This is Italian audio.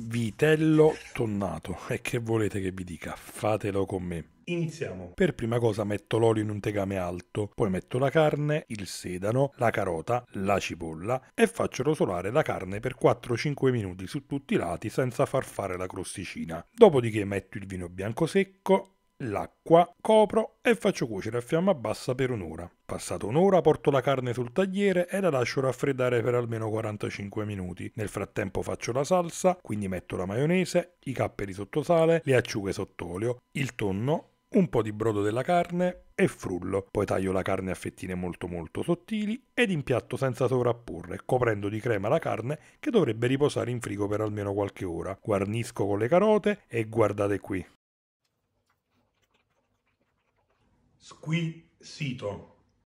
Vitello tonnato. E che volete che vi dica? Fatelo con me. Iniziamo. Per prima cosa metto l'olio in un tegame alto, poi metto la carne, il sedano, la carota, la cipolla e faccio rosolare la carne per 4-5 minuti su tutti i lati senza far fare la crosticina. Dopodiché metto il vino bianco secco, l'acqua, copro e faccio cuocere a fiamma bassa per un'ora. Passata un'ora porto la carne sul tagliere e la lascio raffreddare per almeno 45 minuti. Nel frattempo faccio la salsa, quindi metto la maionese, i capperi sotto sale, le acciughe sott'olio, il tonno, un po' di brodo della carne e frullo. Poi taglio la carne a fettine molto molto sottili ed impiatto senza sovrapporre, coprendo di crema la carne che dovrebbe riposare in frigo per almeno qualche ora. Guarnisco con le carote e guardate qui, squisito.